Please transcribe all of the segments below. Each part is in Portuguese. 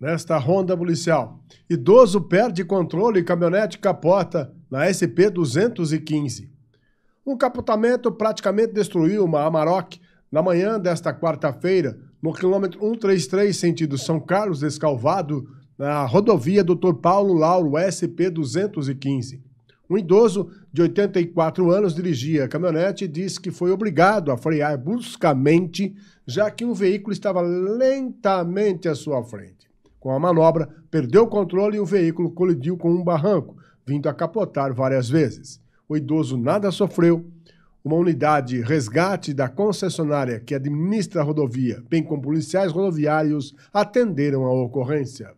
nesta ronda policial. Idoso perde controle e caminhonete capota na SP-215. Um capotamento praticamente destruiu uma Amarok na manhã desta quarta-feira, no quilômetro 133, sentido São Carlos Escalvado, na rodovia Dr. Paulo Lauro, SP-215. Um idoso de 84 anos dirigia a caminhonete e disse que foi obrigado a frear bruscamente, já que um veículo estava lentamente à sua frente. Com a manobra, perdeu o controle e o veículo colidiu com um barranco, vindo a capotar várias vezes. O idoso nada sofreu. Uma unidade resgate da concessionária que administra a rodovia, bem como policiais rodoviários, atenderam a ocorrência.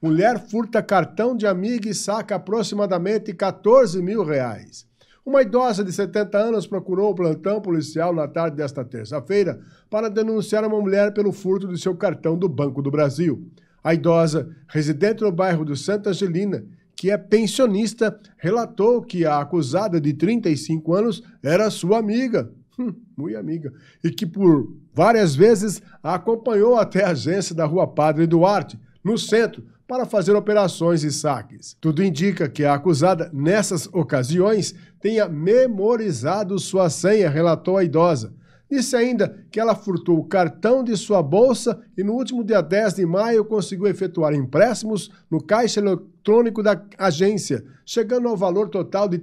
Mulher furta cartão de amiga e saca aproximadamente 14 mil reais. Uma idosa de 70 anos procurou o plantão policial na tarde desta terça-feira para denunciar uma mulher pelo furto de seu cartão do Banco do Brasil. A idosa, residente no bairro do Santa Angelina, que é pensionista, relatou que a acusada de 35 anos era sua amiga, hum, muito amiga, e que por várias vezes a acompanhou até a agência da Rua Padre Duarte, no centro, para fazer operações e saques. Tudo indica que a acusada, nessas ocasiões, tenha memorizado sua senha, relatou a idosa. Disse ainda que ela furtou o cartão de sua bolsa e no último dia 10 de maio conseguiu efetuar empréstimos no caixa eletrônico da agência, chegando ao valor total de R$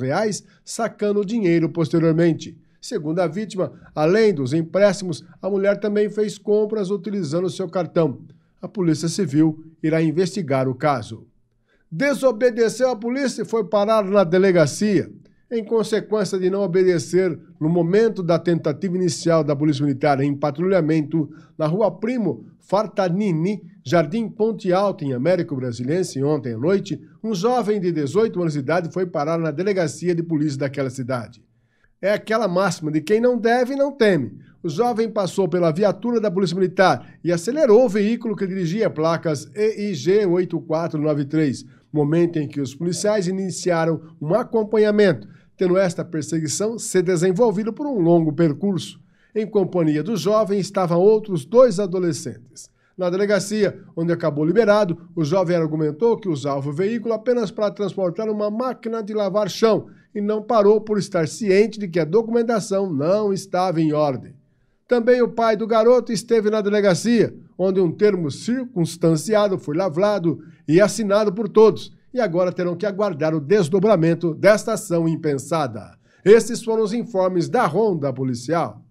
reais, sacando o dinheiro posteriormente. Segundo a vítima, além dos empréstimos, a mulher também fez compras utilizando seu cartão. A Polícia Civil irá investigar o caso. Desobedeceu à polícia e foi parar na delegacia em consequência de não obedecer, no momento da tentativa inicial da Polícia Militar em patrulhamento na Rua Primo Fartanini, Jardim Ponte Alto, em Américo Brasilense, ontem à noite, um jovem de 18 anos de idade foi parar na delegacia de polícia daquela cidade. É aquela máxima de quem não deve não teme. O jovem passou pela viatura da Polícia Militar e acelerou o veículo que dirigia placas EIG 8493 momento em que os policiais iniciaram um acompanhamento, tendo esta perseguição se desenvolvido por um longo percurso. Em companhia do jovem estavam outros dois adolescentes. Na delegacia, onde acabou liberado, o jovem argumentou que usava o veículo apenas para transportar uma máquina de lavar chão e não parou por estar ciente de que a documentação não estava em ordem. Também o pai do garoto esteve na delegacia, onde um termo circunstanciado foi lavrado e assinado por todos, e agora terão que aguardar o desdobramento desta ação impensada. Esses foram os informes da Ronda Policial.